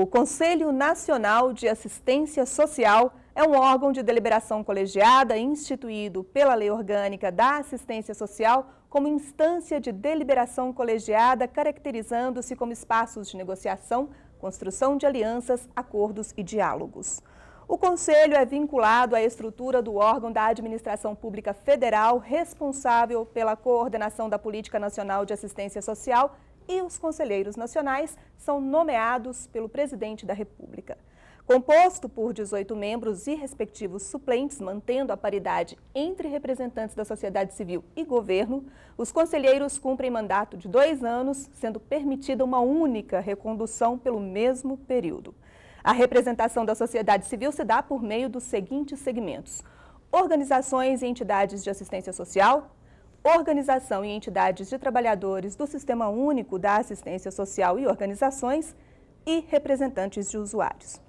O Conselho Nacional de Assistência Social é um órgão de deliberação colegiada instituído pela Lei Orgânica da Assistência Social como instância de deliberação colegiada, caracterizando-se como espaços de negociação, construção de alianças, acordos e diálogos. O Conselho é vinculado à estrutura do órgão da Administração Pública Federal responsável pela coordenação da Política Nacional de Assistência Social e os conselheiros nacionais são nomeados pelo presidente da República. Composto por 18 membros e respectivos suplentes, mantendo a paridade entre representantes da sociedade civil e governo, os conselheiros cumprem mandato de dois anos, sendo permitida uma única recondução pelo mesmo período. A representação da sociedade civil se dá por meio dos seguintes segmentos: organizações e entidades de assistência social, organização e entidades de trabalhadores do Sistema Único da Assistência Social e organizações e representantes de usuários.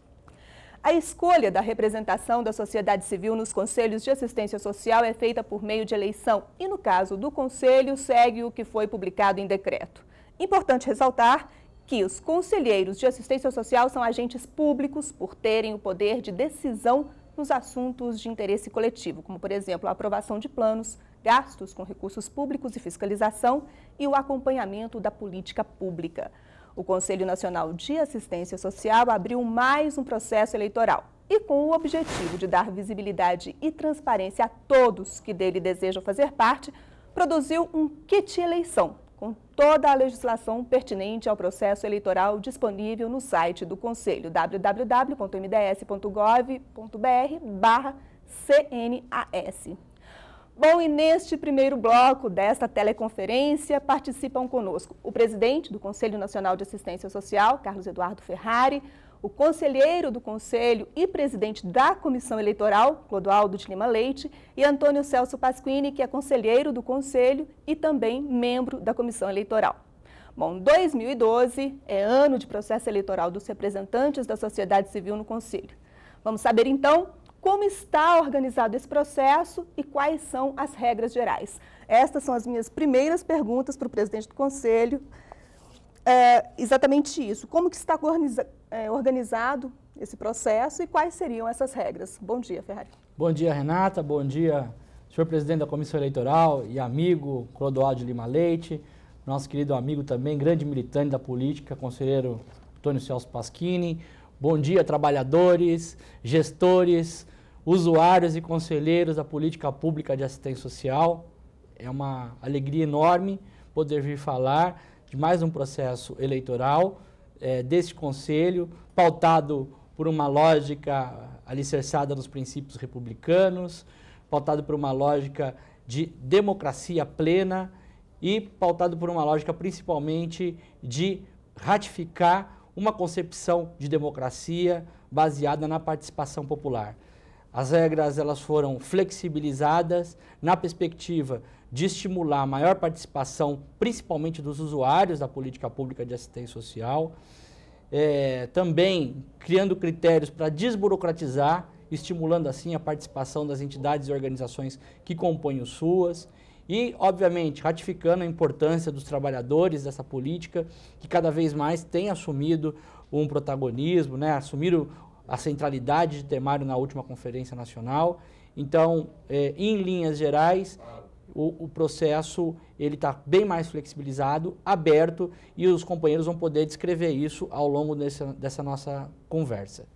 A escolha da representação da sociedade civil nos conselhos de assistência social é feita por meio de eleição e, no caso do conselho, segue o que foi publicado em decreto. Importante ressaltar que os conselheiros de assistência social são agentes públicos por terem o poder de decisão nos assuntos de interesse coletivo, como, por exemplo, a aprovação de planos, gastos com recursos públicos e fiscalização e o acompanhamento da política pública. O Conselho Nacional de Assistência Social abriu mais um processo eleitoral e com o objetivo de dar visibilidade e transparência a todos que dele desejam fazer parte, produziu um kit eleição com toda a legislação pertinente ao processo eleitoral disponível no site do Conselho www.mds.gov.br/cnas. Bom, e neste primeiro bloco desta teleconferência participam conosco o presidente do Conselho Nacional de Assistência Social, Carlos Eduardo Ferrari, o conselheiro do Conselho e presidente da Comissão Eleitoral, Clodoaldo de Lima Leite, e Antônio Celso Pasquini, que é conselheiro do Conselho e também membro da Comissão Eleitoral. Bom, 2012 é ano de processo eleitoral dos representantes da sociedade civil no Conselho. Vamos saber então como está organizado esse processo e quais são as regras gerais. Estas são as minhas primeiras perguntas para o presidente do Conselho. É, exatamente isso, como que está organiza é, organizado esse processo e quais seriam essas regras. Bom dia, Ferrari. Bom dia, Renata. Bom dia, senhor presidente da Comissão Eleitoral e amigo Clodoaldo Lima Leite, nosso querido amigo também, grande militante da política, conselheiro Antônio Celso Pasquini, Bom dia, trabalhadores, gestores, usuários e conselheiros da política pública de assistência social. É uma alegria enorme poder vir falar de mais um processo eleitoral é, deste conselho, pautado por uma lógica alicerçada nos princípios republicanos, pautado por uma lógica de democracia plena e pautado por uma lógica principalmente de ratificar uma concepção de democracia baseada na participação popular. As regras elas foram flexibilizadas na perspectiva de estimular a maior participação, principalmente dos usuários da política pública de assistência social, é, também criando critérios para desburocratizar, estimulando assim a participação das entidades e organizações que compõem os SUAS e, obviamente, ratificando a importância dos trabalhadores dessa política, que cada vez mais tem assumido um protagonismo, né? assumiram a centralidade de Temário na última Conferência Nacional. Então, é, em linhas gerais, o, o, processo ele está bem mais flexibilizado, aberto e os companheiros vão poder descrever isso ao longo dessa nossa conversa.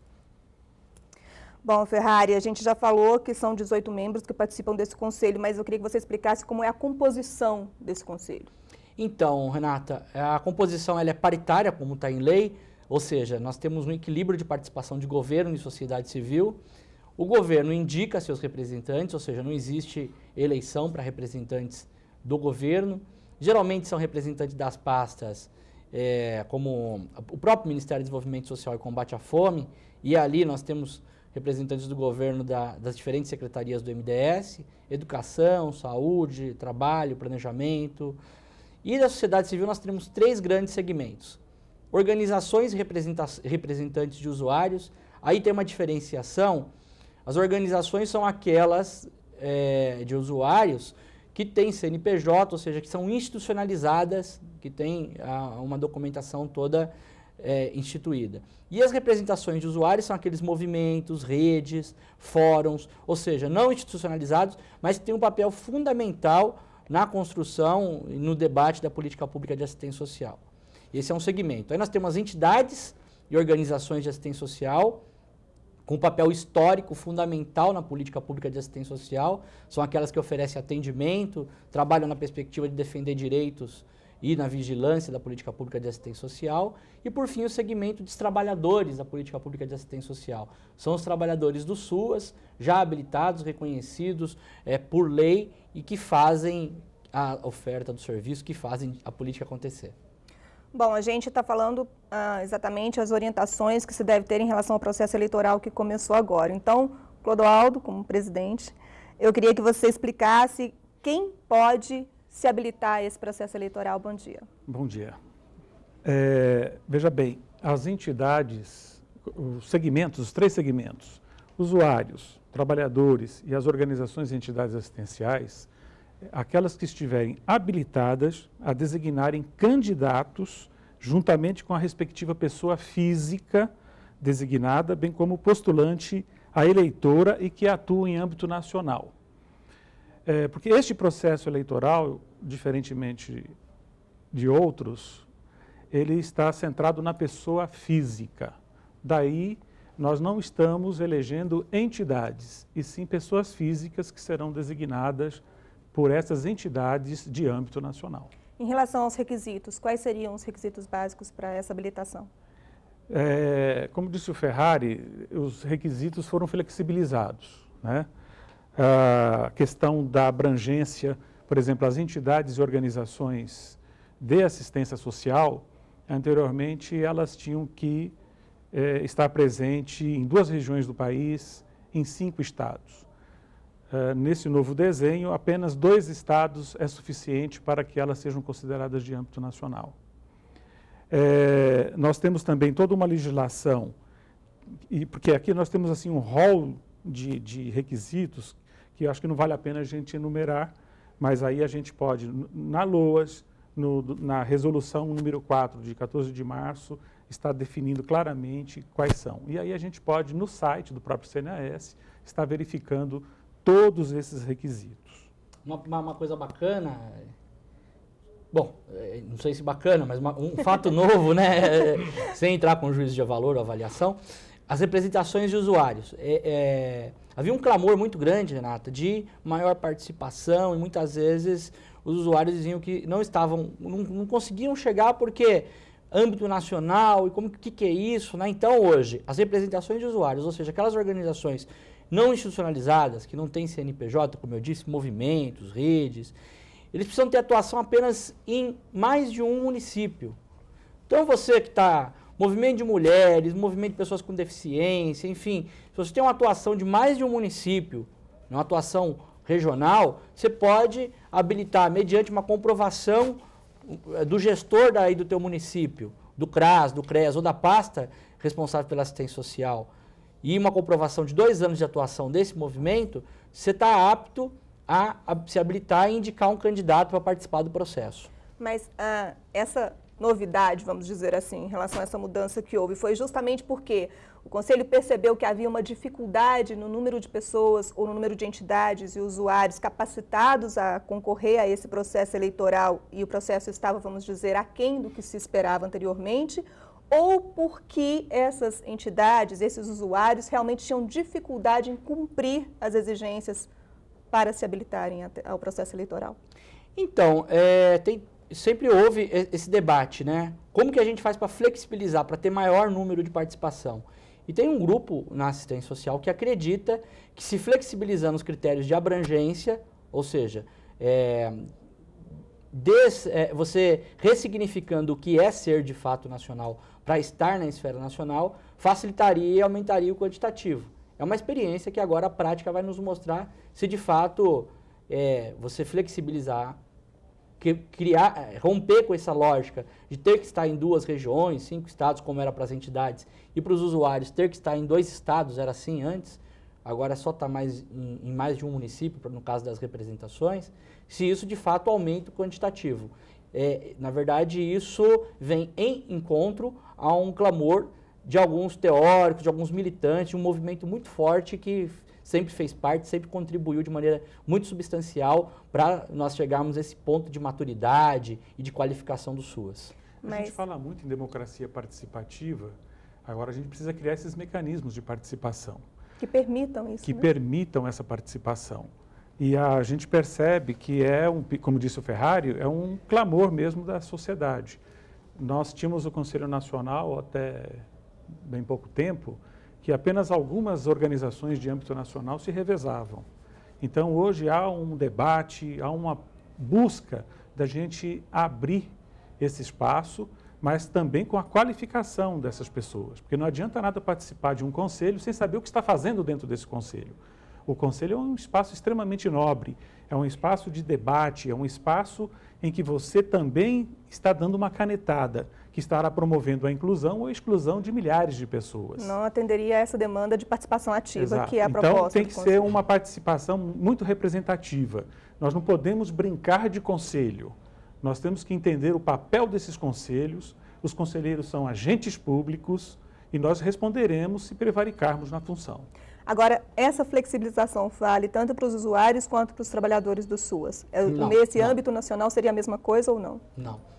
Bom, Ferrari, a gente já falou que são 18 membros que participam desse conselho, mas eu queria que você explicasse como é a composição desse conselho. Então, Renata, a composição ela é paritária, como está em lei, ou seja, nós temos um equilíbrio de participação de governo e sociedade civil. O governo indica seus representantes, ou seja, não existe eleição para representantes do governo. Geralmente são representantes das pastas, é, como o próprio Ministério do Desenvolvimento Social e Combate à Fome, e ali nós temos representantes do governo da, das diferentes secretarias do MDS, educação, saúde, trabalho, planejamento. E da sociedade civil nós temos três grandes segmentos. Organizações representantes de usuários, aí tem uma diferenciação. As organizações são aquelas é, de usuários que têm CNPJ, ou seja, que são institucionalizadas, que têm ah, uma documentação toda é, instituída. E as representações de usuários são aqueles movimentos, redes, fóruns, ou seja, não institucionalizados, mas que têm um papel fundamental na construção e no debate da política pública de assistência social. Esse é um segmento. Aí nós temos as entidades e organizações de assistência social, com um papel histórico fundamental na política pública de assistência social, são aquelas que oferecem atendimento, trabalham na perspectiva de defender direitos e na vigilância da política pública de assistência social, e por fim o segmento dos trabalhadores da política pública de assistência social. São os trabalhadores do SUAS, já habilitados, reconhecidos é, por lei e que fazem a oferta do serviço, que fazem a política acontecer. Bom, a gente está falando ah, exatamente as orientações que se deve ter em relação ao processo eleitoral que começou agora. Então, Clodoaldo, como presidente, eu queria que você explicasse quem pode se habilitar a esse processo eleitoral? Bom dia. Bom dia. É, veja bem, as entidades, os segmentos, os três segmentos, usuários, trabalhadores e as organizações e entidades assistenciais, aquelas que estiverem habilitadas a designarem candidatos juntamente com a respectiva pessoa física designada, bem como postulante, a eleitora e que atua em âmbito nacional. É, porque este processo eleitoral, diferentemente de outros, ele está centrado na pessoa física. Daí, nós não estamos elegendo entidades, e sim pessoas físicas que serão designadas por essas entidades de âmbito nacional. Em relação aos requisitos, quais seriam os requisitos básicos para essa habilitação? É, como disse o Ferrari, os requisitos foram flexibilizados. Né? a questão da abrangência, por exemplo, as entidades e organizações de assistência social, anteriormente elas tinham que eh, estar presente em duas regiões do país, em cinco estados. Eh, nesse novo desenho, apenas dois estados é suficiente para que elas sejam consideradas de âmbito nacional. É, nós temos também toda uma legislação, e porque aqui nós temos assim um rol de, de requisitos que acho que não vale a pena a gente enumerar, mas aí a gente pode, na LOAS, no, na resolução número 4 de 14 de março, está definindo claramente quais são. E aí a gente pode, no site do próprio CNAS, estar verificando todos esses requisitos. Uma, uma, uma coisa bacana, bom, é, não sei se bacana, mas uma, um fato novo, né, sem entrar com juízo de valor ou avaliação, as representações de usuários. É, é, havia um clamor muito grande, Renata, de maior participação e muitas vezes os usuários diziam que não estavam, não, não conseguiam chegar porque âmbito nacional e como que, que é isso, né? Então hoje as representações de usuários, ou seja, aquelas organizações não institucionalizadas que não têm CNPJ, como eu disse, movimentos, redes, eles precisam ter atuação apenas em mais de um município. Então você que está movimento de mulheres, movimento de pessoas com deficiência, enfim. Se você tem uma atuação de mais de um município, uma atuação regional, você pode habilitar, mediante uma comprovação eh, do gestor daí do teu município, do CRAS, do CREAS ou da pasta responsável pela assistência social, e uma comprovação de dois anos de atuação desse movimento, você está apto a, se habilitar e indicar um candidato para participar do processo. Mas ah, essa novidade, vamos dizer assim, em relação a essa mudança que houve. Foi justamente porque o Conselho percebeu que havia uma dificuldade no número de pessoas ou no número de entidades e usuários capacitados a concorrer a esse processo eleitoral e o processo estava, vamos dizer, aquém do que se esperava anteriormente, ou porque essas entidades, esses usuários realmente tinham dificuldade em cumprir as exigências para se habilitarem ao processo eleitoral? Então, é, tem sempre houve esse debate, né? Como que a gente faz para flexibilizar, para ter maior número de participação? E tem um grupo na assistência social que acredita que se flexibilizando os critérios de abrangência, ou seja, é, des, é, você ressignificando o que é ser de fato nacional para estar na esfera nacional, facilitaria e aumentaria o quantitativo. É uma experiência que agora a prática vai nos mostrar se de fato é, você flexibilizar criar, eh, romper com essa lógica de ter que estar em duas regiões, cinco estados, como era para as entidades, e para os usuários ter que estar em dois estados, era assim antes, agora só está mais em, em, mais de um município, no caso das representações, se isso de fato aumenta o quantitativo. É, na verdade, isso vem em encontro a um clamor de alguns teóricos, de alguns militantes, um movimento muito forte que sempre fez parte, sempre contribuiu de maneira muito substancial para nós chegarmos a esse ponto de maturidade e de qualificação do SUAS. Mas... A gente fala muito em democracia participativa, agora a gente precisa criar esses mecanismos de participação. Que permitam isso. Que né? permitam essa participação. E a gente percebe que é, um, como disse o Ferrari, é um clamor mesmo da sociedade. Nós tínhamos o Conselho Nacional até bem pouco tempo, que apenas algumas organizações de âmbito nacional se revezavam. Então, hoje há um debate, há uma busca da gente abrir esse espaço, mas também com a qualificação dessas pessoas, porque não adianta nada participar de um conselho sem saber o que está fazendo dentro desse conselho. O conselho é um espaço extremamente nobre, é um espaço de debate, é um espaço em que você também está dando uma canetada que estará promovendo a inclusão ou a exclusão de milhares de pessoas. Não atenderia a essa demanda de participação ativa, Exato. que é a então, proposta. Então, tem que ser uma participação muito representativa. Nós não podemos brincar de conselho. Nós temos que entender o papel desses conselhos. Os conselheiros são agentes públicos e nós responderemos se prevaricarmos na função. Agora, essa flexibilização vale tanto para os usuários quanto para os trabalhadores do SUAS? É, não, Nesse não. âmbito nacional seria a mesma coisa ou não? Não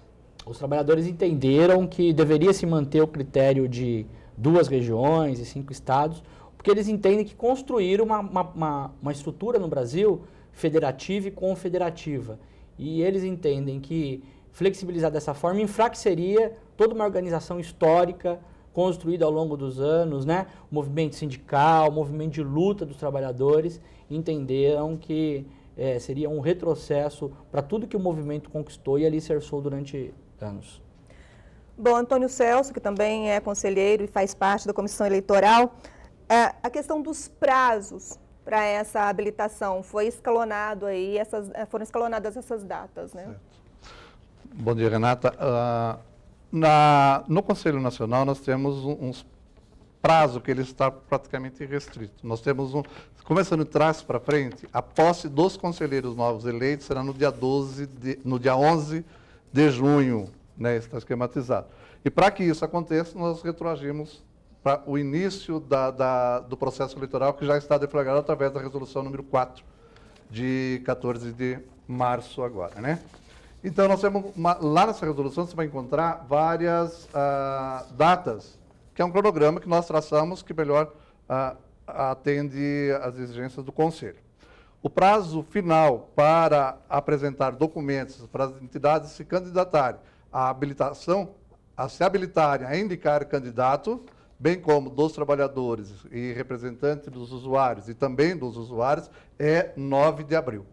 os trabalhadores entenderam que deveria se manter o critério de duas regiões e cinco estados, porque eles entendem que construíram uma, uma, uma estrutura no Brasil federativa e confederativa. E eles entendem que flexibilizar dessa forma enfraqueceria toda uma organização histórica construída ao longo dos anos, né? O movimento sindical, o movimento de luta dos trabalhadores, entenderam que é, seria um retrocesso para tudo que o movimento conquistou e alicerçou durante anos. Bom, Antônio Celso, que também é conselheiro e faz parte da comissão eleitoral, é, a questão dos prazos para essa habilitação foi escalonado aí, essas, é, foram escalonadas essas datas, né? Certo. Bom dia, Renata. Uh, na, no Conselho Nacional nós temos um prazo que ele está praticamente restrito. Nós temos um, começando de trás para frente, a posse dos conselheiros novos eleitos será no dia 12 de, no dia 11 de de junho, né, está esquematizado. E para que isso aconteça, nós retroagimos para o início da, da, do processo eleitoral, que já está deflagrado através da resolução número 4, de 14 de março agora. Né? Então, nós temos uma, lá nessa resolução, você vai encontrar várias ah, datas, que é um cronograma que nós traçamos que melhor ah, atende às exigências do Conselho. O prazo final para apresentar documentos para as entidades se candidatarem à habilitação, a se habilitarem a indicar candidatos, bem como dos trabalhadores e representantes dos usuários e também dos usuários, é 9 de abril.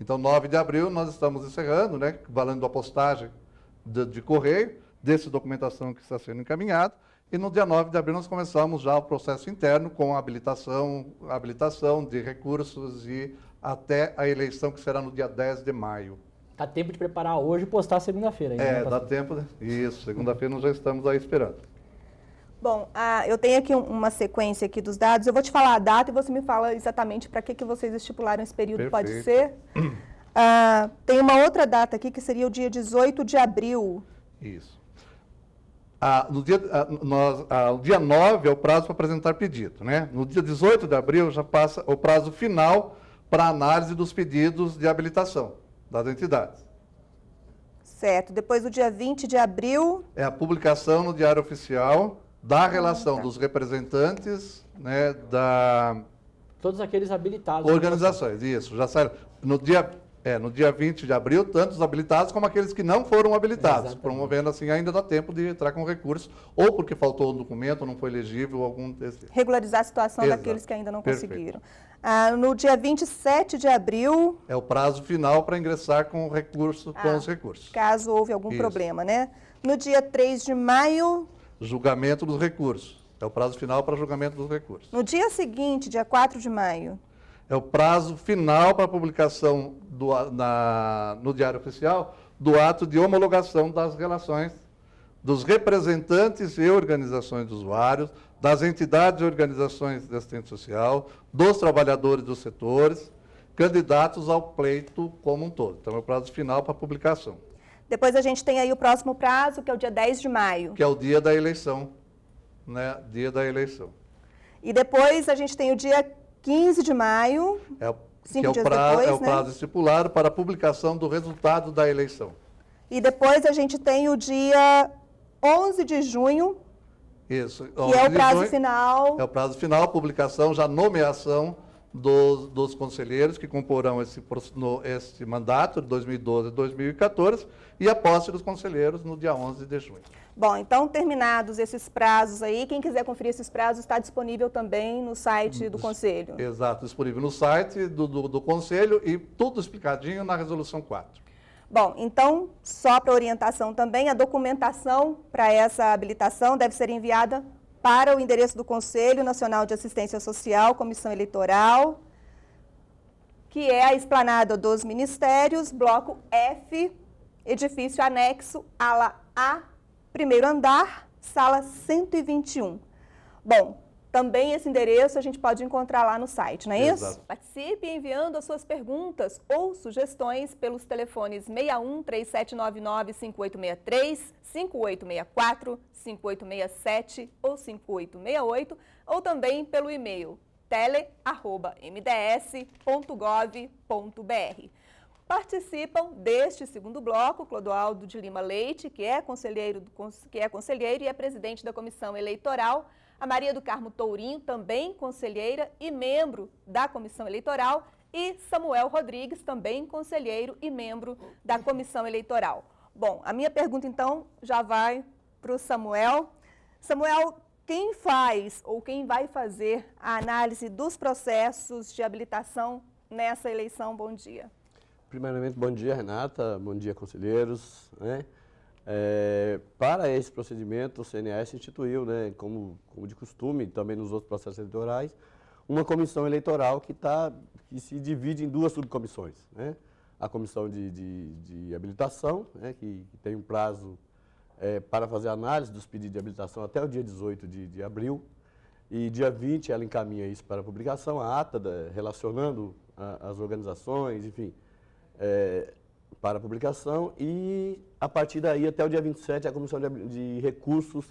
Então, 9 de abril, nós estamos encerrando, né, valendo a postagem de, de correio, dessa documentação que está sendo encaminhada, e no dia 9 de abril nós começamos já o processo interno com habilitação, habilitação de recursos e até a eleição que será no dia 10 de maio. Dá tempo de preparar hoje e postar segunda-feira. É, dá tempo. Isso, segunda-feira nós já estamos aí esperando. Bom, ah, eu tenho aqui uma sequência aqui dos dados. Eu vou te falar a data e você me fala exatamente para que, que vocês estipularam esse período, Perfeito. pode ser? Ah, tem uma outra data aqui que seria o dia 18 de abril. Isso ah, no dia, ah, nós, ah, o dia 9 é o prazo para apresentar pedido. Né? No dia 18 de abril já passa o prazo final para análise dos pedidos de habilitação das entidades. Certo. Depois do dia 20 de abril. É a publicação no Diário Oficial da ah, relação tá. dos representantes né, da. Todos aqueles habilitados. Organizações, isso. Já saíram. No dia é, no dia 20 de abril, tanto os habilitados como aqueles que não foram habilitados, Exatamente. promovendo assim, ainda dá tempo de entrar com recurso, ou porque faltou um documento, não foi legível, algum... Regularizar a situação Exato. daqueles que ainda não Perfeito. conseguiram. Ah, no dia 27 de abril... É o prazo final para ingressar com, recurso, ah, com os recursos. Caso houve algum Isso. problema, né? No dia 3 de maio... Julgamento dos recursos. É o prazo final para julgamento dos recursos. No dia seguinte, dia 4 de maio... É o prazo final para a publicação do, na, no Diário Oficial do ato de homologação das relações dos representantes e organizações de usuários, das entidades e organizações de assistência social, dos trabalhadores dos setores, candidatos ao pleito como um todo. Então, é o prazo final para publicação. Depois a gente tem aí o próximo prazo, que é o dia 10 de maio. Que é o dia da eleição, né? Dia da eleição. E depois a gente tem o dia 15 de maio, é, cinco é dias prazo, depois, É o né? prazo estipulado para a publicação do resultado da eleição. E depois a gente tem o dia 11 de junho, isso. Que é o prazo junho, final. É o prazo final, publicação, já nomeação dos, dos conselheiros que comporão esse, no, esse mandato de 2012 e 2014 e a posse dos conselheiros no dia 11 de junho. Bom, então terminados esses prazos aí, quem quiser conferir esses prazos está disponível também no site do Conselho. Exato, disponível no site do, do, do Conselho e tudo explicadinho na Resolução 4. Bom, então, só para orientação também, a documentação para essa habilitação deve ser enviada para o endereço do Conselho Nacional de Assistência Social, Comissão Eleitoral, que é a Esplanada dos Ministérios, Bloco F, edifício anexo, ala A primeiro andar, sala 121. Bom, também esse endereço a gente pode encontrar lá no site, não é Exato. isso? Participe enviando as suas perguntas ou sugestões pelos telefones 61 3799 5863, 5864, 5867 ou 5868 ou também pelo e-mail tele@mds.gov.br. Participam deste segundo bloco Clodoaldo de Lima Leite, que é conselheiro, que é conselheiro e é presidente da comissão eleitoral, a Maria do Carmo Tourinho, também conselheira e membro da comissão eleitoral, e Samuel Rodrigues, também conselheiro e membro da comissão eleitoral. Bom, a minha pergunta então já vai para o Samuel. Samuel, quem faz ou quem vai fazer a análise dos processos de habilitação nessa eleição? Bom dia. Primeiramente, bom dia, Renata, bom dia, conselheiros. Né? É, para esse procedimento, o CNS instituiu, né, como, como de costume, também nos outros processos eleitorais, uma comissão eleitoral que, tá, que se divide em duas subcomissões. Né? A comissão de, de, de habilitação, né, que, que, tem um prazo é, para fazer análise dos pedidos de habilitação até o dia 18 de, de abril, e dia 20 ela encaminha isso para a publicação, a ata da, relacionando a, as organizações, enfim, é, para publicação e, a partir daí, até o dia 27, a Comissão de, de Recursos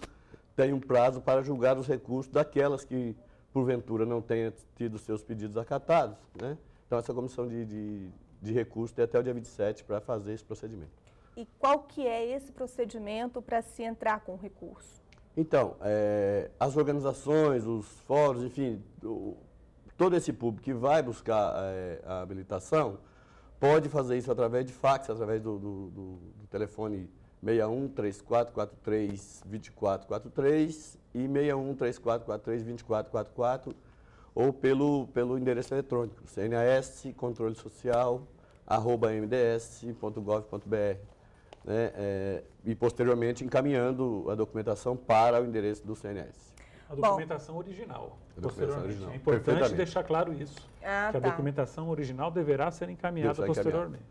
tem um prazo para julgar os recursos daquelas que, porventura, não tenham tido seus pedidos acatados. Né? Então, essa Comissão de, de, de Recursos tem até o dia 27 para fazer esse procedimento. E qual que é esse procedimento para se entrar com o recurso? Então, é, as organizações, os fóruns, enfim, o, todo esse público que vai buscar é, a habilitação Pode fazer isso através de fax, através do, do, do, do telefone 61 3443 2443 e 61 3443 2444 ou pelo, pelo endereço eletrônico cnas controle social arroba mds.gov.br né, é, e posteriormente encaminhando a documentação para o endereço do CNS. A documentação Bom, original. A documentação original. É importante deixar claro isso. Ah, que tá. a documentação original deverá ser encaminhada posteriormente.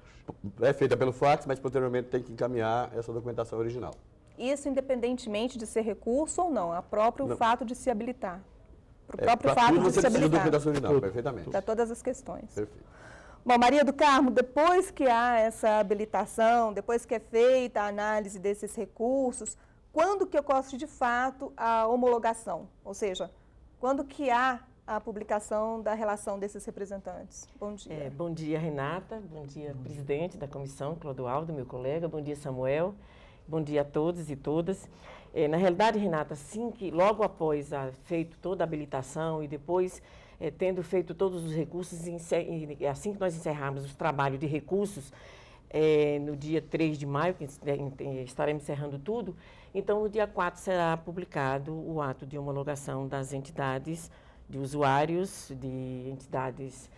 É feita pelo fax, mas posteriormente tem que encaminhar essa documentação original. Isso independentemente de ser recurso ou não, a é próprio não. fato de se habilitar. Para o é, próprio é, fato tudo de você se habilitar. documentação original, tudo, perfeitamente. Para todas as questões. Perfeito. Bom, Maria do Carmo, depois que há essa habilitação, depois que é feita a análise desses recursos, quando que ocorre de fato a homologação? Ou seja, quando que há a publicação da relação desses representantes. Bom dia. É, bom dia, Renata. Bom dia, bom dia, presidente da comissão, Clodoaldo, meu colega. Bom dia, Samuel. Bom dia a todos e todas. É, na realidade, Renata, assim que logo após a, feito toda a habilitação e depois é, tendo feito todos os recursos, assim que nós encerrarmos o trabalho de recursos, é, no dia 3 de maio, que estaremos encerrando tudo, então no dia 4 será publicado o ato de homologação das entidades de usuários, de entidades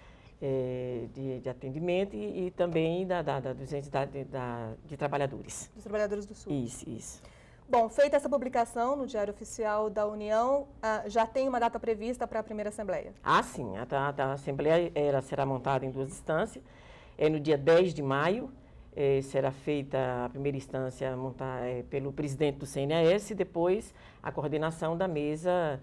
eh, de, de, atendimento e, e também da, da, da, dos entidades da, de trabalhadores. Dos trabalhadores do Sul. Isso, isso. Bom, feita essa publicação no Diário Oficial da União, ah, já tem uma data prevista para a primeira Assembleia? Ah, sim. A, a, a Assembleia ela será montada em duas instâncias. É no dia 10 de maio, eh, será feita a primeira instância montada eh, pelo presidente do CNAS, e depois a coordenação da mesa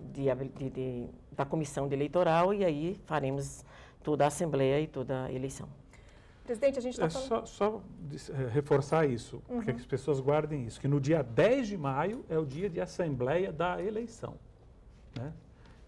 de, de, de, da comissão eleitoral e aí faremos toda a Assembleia e toda a eleição. Presidente, a gente está é falando... Só, só eh, reforçar isso, uhum. que as pessoas guardem isso, que no dia 10 de maio é o dia de Assembleia da eleição. Né?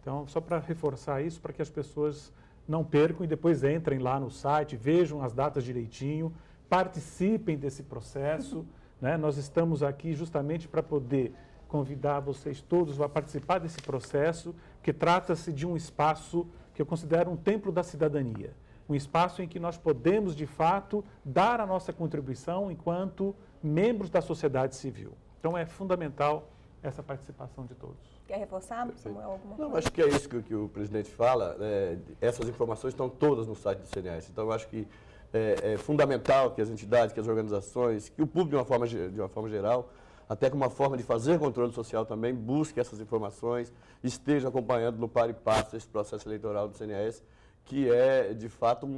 Então, só para reforçar isso, para que as pessoas não percam e depois entrem lá no site, vejam as datas direitinho, participem desse processo. né? Nós estamos aqui justamente para poder convidar vocês todos a participar desse processo, que trata-se de um espaço que eu considero um templo da cidadania, um espaço em que nós podemos, de fato, dar a nossa contribuição enquanto membros da sociedade civil. Então é fundamental essa participação de todos. Quer reforçar, Samuel, alguma coisa? Não, acho que é isso que, que o presidente fala. É, essas informações estão todas no site do CNS. Então, acho que é, é, fundamental que as entidades, que as organizações, que o público, de uma forma, de uma forma geral, até como uma forma de fazer controle social também, busque essas informações, esteja acompanhando no par e passo esse processo eleitoral do CNES, que é, de fato, um,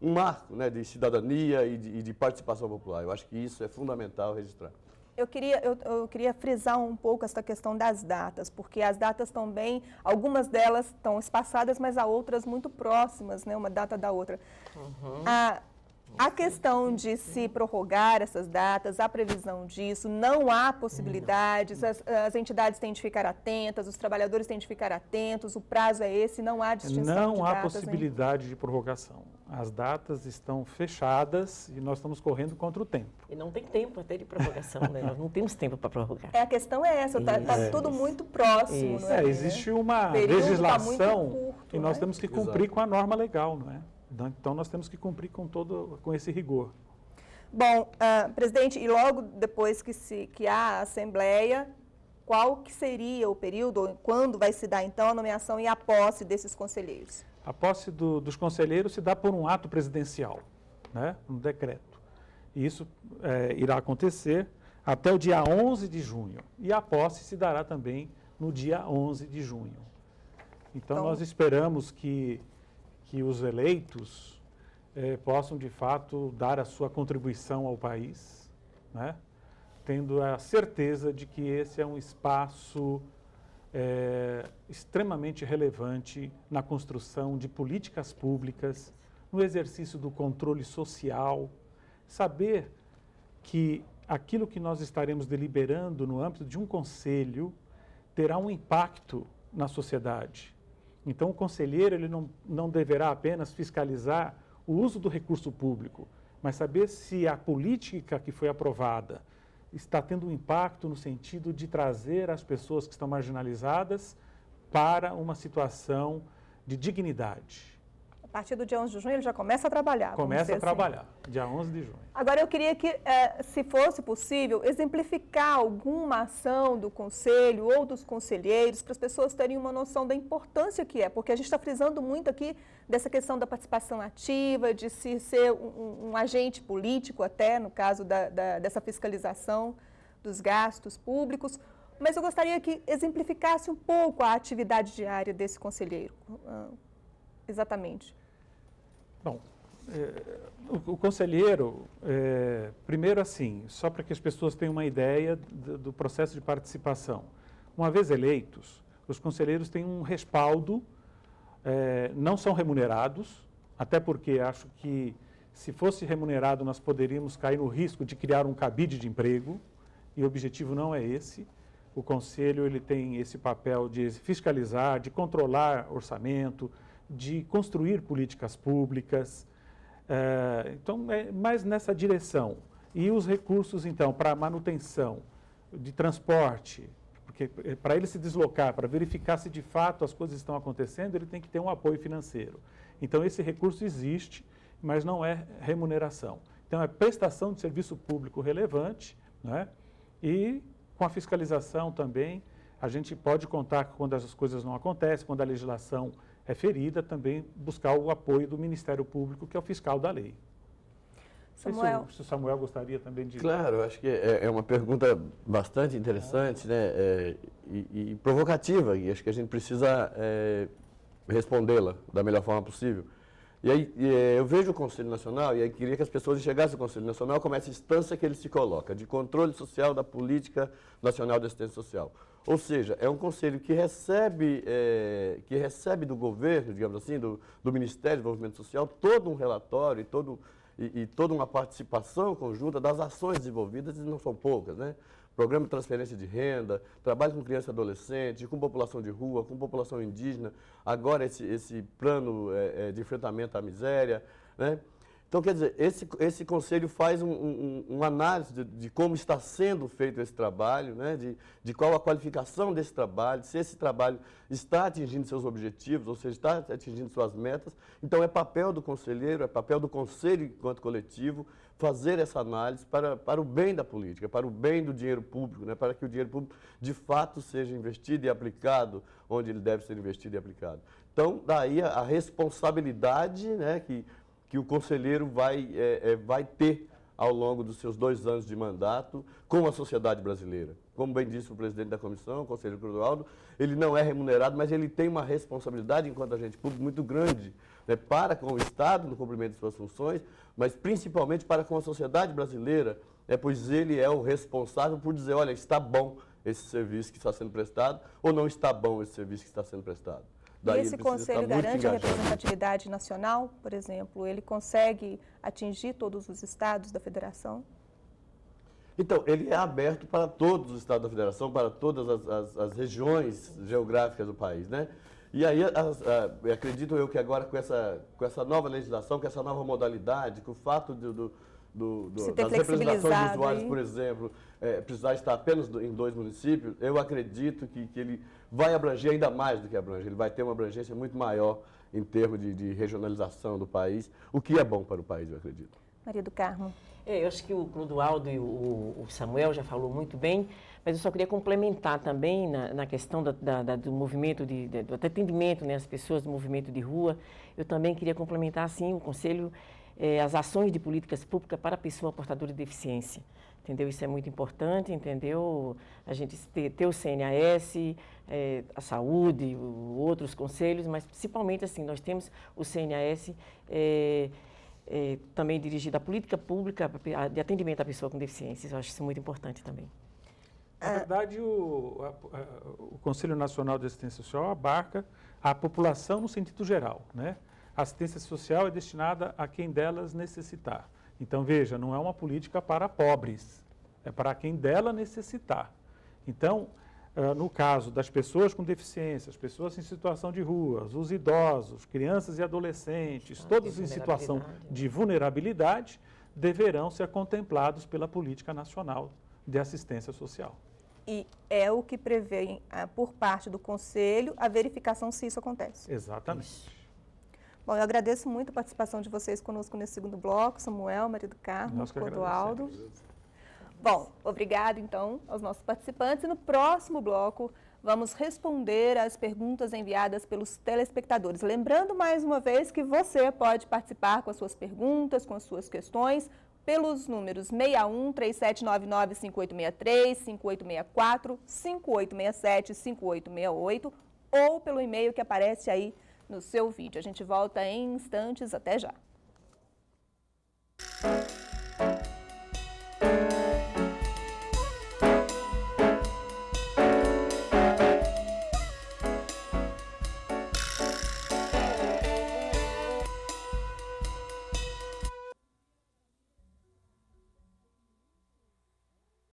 um, um marco né, de cidadania e de, e de, participação popular. Eu acho que isso é fundamental registrar. Eu queria, eu, eu queria frisar um pouco essa questão das datas, porque as datas também, algumas delas estão espaçadas, mas há outras muito próximas, né, uma data da outra. Uhum. A, ah, a questão de se prorrogar essas datas, a previsão disso, não há possibilidades, as, as, entidades têm de ficar atentas, os trabalhadores têm de ficar atentos, o prazo é esse, não há distinção Não de há datas, possibilidade hein? de prorrogação. As datas estão fechadas e nós estamos correndo contra o tempo. E não tem tempo até de prorrogação, né? nós não temos tempo para prorrogar. É, a questão é essa, está tá, tá tudo muito próximo. É, é, né? existe uma tá legislação tá curto, e nós né? temos que cumprir Exato. com a norma legal, não é? Então nós temos que cumprir com todo com esse rigor. Bom, uh, presidente, e logo depois que se que há a assembleia, qual que seria o período, quando vai se dar então a nomeação e a posse desses conselheiros? A posse do, dos conselheiros se dá por um ato presidencial, né, um decreto. E isso é, irá acontecer até o dia 11 de junho. E a posse se dará também no dia 11 de junho. Então, então nós esperamos que que os eleitos eh, possam, de fato, dar a sua contribuição ao país, né? tendo a certeza de que esse é um espaço eh, extremamente relevante na construção de políticas públicas, no exercício do controle social, saber que aquilo que nós estaremos deliberando no âmbito de um conselho terá um impacto na sociedade então, o conselheiro ele não, não deverá apenas fiscalizar o uso do recurso público, mas saber se a política que foi aprovada está tendo um impacto no sentido de trazer as pessoas que estão marginalizadas para uma situação de dignidade. A partir do dia 11 de junho ele já começa a trabalhar. Começa a assim. trabalhar, assim. dia 11 de junho. Agora eu queria que, eh, se fosse possível, exemplificar alguma ação do conselho ou dos conselheiros para as pessoas terem uma noção da importância que é, porque a gente está frisando muito aqui dessa questão da participação ativa, de se ser um, um agente político até, no caso da, da, dessa fiscalização dos gastos públicos, mas eu gostaria que exemplificasse um pouco a atividade diária desse conselheiro. Ah, exatamente. Bom, é, o, o, conselheiro, é, primeiro assim, só para que as pessoas tenham uma ideia do, do, processo de participação. Uma vez eleitos, os conselheiros têm um respaldo, é, não são remunerados, até porque acho que se fosse remunerado nós poderíamos cair no risco de criar um cabide de emprego, e o objetivo não é esse. O conselho ele tem esse papel de fiscalizar, de controlar orçamento, de construir políticas públicas. É, então, é mais nessa direção. E os recursos, então, para manutenção, de transporte, porque é, para ele se deslocar, para verificar se de fato as coisas estão acontecendo, ele tem que ter um apoio financeiro. Então, esse recurso existe, mas não é remuneração. Então, é prestação de serviço público relevante, né? e com a fiscalização também, a gente pode contar quando as coisas não acontecem, quando a legislação é ferida, também buscar o apoio do Ministério Público, que é o fiscal da lei. Samuel. Se o Samuel gostaria também de. Claro, acho que é, é, uma pergunta bastante interessante né? É, e, e, provocativa, e acho que a gente precisa é, respondê-la da melhor forma possível. E aí, é, eu vejo o Conselho Nacional, e aí queria que as pessoas enxergassem o Conselho Nacional como essa instância que ele se coloca, de controle social da política nacional de assistência social. Ou seja, é um conselho que recebe, é, que recebe do governo, digamos assim, do, do Ministério do Desenvolvimento Social, todo um relatório e, todo, e, e, toda uma participação conjunta das ações desenvolvidas, e não são poucas, né? Programa de transferência de renda, trabalho com criança e adolescente, com população de rua, com população indígena, agora esse, esse plano é, é de enfrentamento à miséria, né? Então, quer dizer, esse, esse conselho faz um, um, uma análise de, de, como está sendo feito esse trabalho, né? de, de qual a qualificação desse trabalho, se esse trabalho está atingindo seus objetivos, ou seja, está atingindo suas metas. Então, é papel do conselheiro, é papel do conselho enquanto coletivo fazer essa análise para, para o bem da política, para o bem do dinheiro público, né? para que o dinheiro público de fato seja investido e aplicado onde ele deve ser investido e aplicado. Então, daí a, a responsabilidade né, que que o conselheiro vai, é, é, vai ter ao longo dos seus dois anos de mandato com a sociedade brasileira. Como bem disse o presidente da comissão, o conselheiro Clodoaldo, ele não é remunerado, mas ele tem uma responsabilidade enquanto agente público muito grande né, para com o Estado no cumprimento de suas funções, mas principalmente para com a sociedade brasileira, né, pois ele é o responsável por dizer, olha, está bom esse serviço que está sendo prestado ou não está bom esse serviço que está sendo prestado. Daí e esse conselho garante a representatividade nacional, por exemplo? Ele consegue atingir todos os estados da federação? Então, ele é aberto para todos os estados da federação, para todas as, as, as regiões geográficas do país, né? E aí, as, acredito eu que agora com essa, com essa nova legislação, com essa nova modalidade, com o fato de, do do, do, das representações de usuários, por exemplo, é, precisar estar apenas em dois municípios, eu acredito que, que ele vai abranger ainda mais do que abrange. Ele vai ter uma abrangência muito maior em termos de, de regionalização do país, o que é bom para o país, eu acredito. Maria do Carmo. É, eu acho que o Clodoaldo e o, o, Samuel já falou muito bem, mas eu só queria complementar também na, na questão da, da, da, do movimento, de, do atendimento né, às pessoas do movimento de rua. Eu também queria complementar, assim o Conselho é, as ações de políticas públicas para a pessoa portadora de deficiência. Entendeu? Isso é muito importante, entendeu? A gente ter, ter o CNAS, é, a saúde, o, outros conselhos, mas principalmente assim, nós temos o CNAS é, é, também dirigido à política pública de atendimento à pessoa com deficiência. Eu acho isso muito importante também. Na ah. verdade, o, a, o Conselho Nacional de Assistência Social abarca a população no sentido geral, né? assistência social é destinada a quem delas necessitar. Então, veja, não é uma política para pobres, é para quem dela necessitar. Então, eh, no caso das pessoas com deficiências, pessoas em situação de ruas, os idosos, crianças e adolescentes, ah, todos em situação de né? vulnerabilidade, deverão ser contemplados pela Política Nacional de Assistência Social. E é o que prevê, eh, por parte do Conselho, a verificação se isso acontece. Exatamente. Bom, eu agradeço muito a participação de vocês conosco nesse segundo bloco, Samuel, marido Carmo, Clodoaldo. Bom, obrigado então aos nossos participantes e no próximo bloco vamos responder às perguntas enviadas pelos telespectadores. Lembrando mais uma vez que você pode participar com as suas perguntas, com as suas questões, pelos números 61 3799 5863, 5864, 5867, 5868 ou pelo e-mail que aparece aí no seu vídeo. A gente volta em instantes, até já!